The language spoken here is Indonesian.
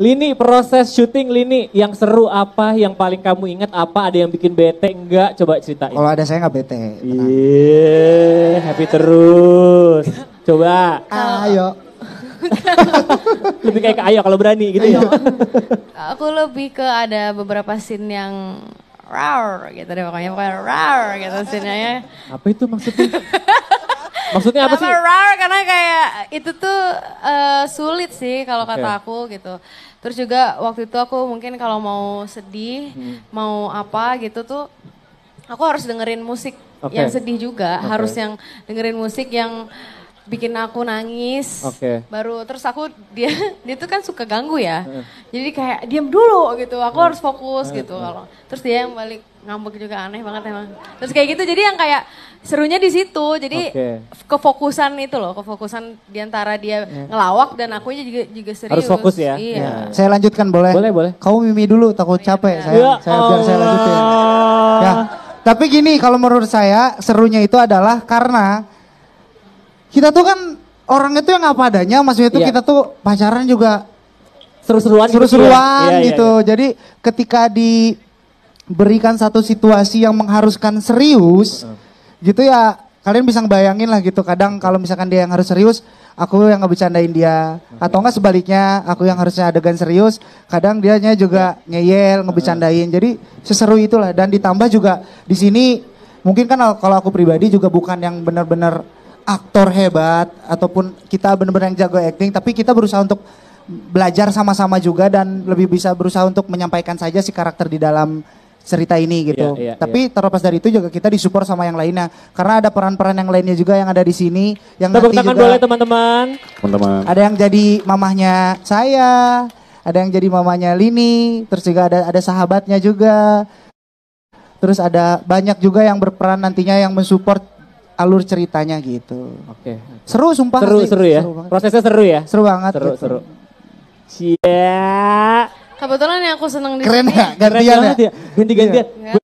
Lini, proses syuting Lini yang seru apa, yang paling kamu ingat apa, ada yang bikin bete enggak? Coba ceritain. Kalau ada saya enggak bete. Iya, happy terus. Coba. Ah, ayo. lebih kayak ke ayo kalau berani gitu ya. ayo. ya. Aku lebih ke ada beberapa scene yang rawr gitu deh pokoknya pokoknya rawr gitu scene-nya. Ya. Apa itu maksudnya? maksudnya apa sih? Rawr karena kayak itu tuh uh, sulit sih kalau kata aku gitu. Terus juga waktu itu aku mungkin kalau mau sedih, hmm. mau apa gitu tuh aku harus dengerin musik okay. yang sedih juga, okay. harus yang dengerin musik yang bikin aku nangis. Oke. Okay. Baru terus aku dia dia tuh kan suka ganggu ya. Uh. Jadi kayak diam dulu gitu. Aku uh. harus fokus uh. gitu kalau. Terus dia yang balik ngambek juga aneh banget emang. Terus kayak gitu jadi yang kayak serunya di situ. Jadi okay. kefokusan itu loh, kefokusan di antara dia iya. ngelawak dan aku juga juga serius. Harus fokus ya. Iya. Yeah. Saya lanjutkan boleh? Boleh, boleh. Kamu mimi dulu takut capek iya. saya. Ya. Saya biar saya lanjutin. Ya. Tapi gini kalau menurut saya serunya itu adalah karena kita tuh kan orang itu yang apa adanya, maksudnya itu yeah. Iya. kita tuh pacaran juga seru-seruan seru-seruan gitu. Ya. Iya, iya, gitu. yeah, yeah. Jadi ketika diberikan satu situasi yang mengharuskan serius gitu ya kalian bisa bayangin lah gitu. Kadang kalau misalkan dia yang harus serius, aku yang ngebecandain dia atau enggak sebaliknya, aku yang harusnya adegan serius, kadang dianya juga ngeyel, ngebecandain. Jadi seseru itulah dan ditambah juga di sini mungkin kan kalau aku pribadi juga bukan yang benar-benar aktor hebat ataupun kita benar-benar yang jago acting tapi kita berusaha untuk belajar sama-sama juga dan lebih bisa berusaha untuk menyampaikan saja si karakter di dalam cerita ini gitu. Yeah, yeah, Tapi yeah. terlepas dari itu juga kita disupport sama yang lainnya karena ada peran-peran yang lainnya juga yang ada di sini yang Tepuk nanti tangan juga boleh teman-teman. Ada yang jadi mamahnya saya, ada yang jadi mamahnya Lini, terus juga ada ada sahabatnya juga. Terus ada banyak juga yang berperan nantinya yang mensupport alur ceritanya gitu. Oke. Okay. Seru sumpah. Seru seru ya. Seru Prosesnya seru ya. Seru banget. Seru gitu. seru. Cia. Kebetulan yang aku seneng di Keren sini. ya, gantian Keren ya. ya. Ganti gantian. Ya.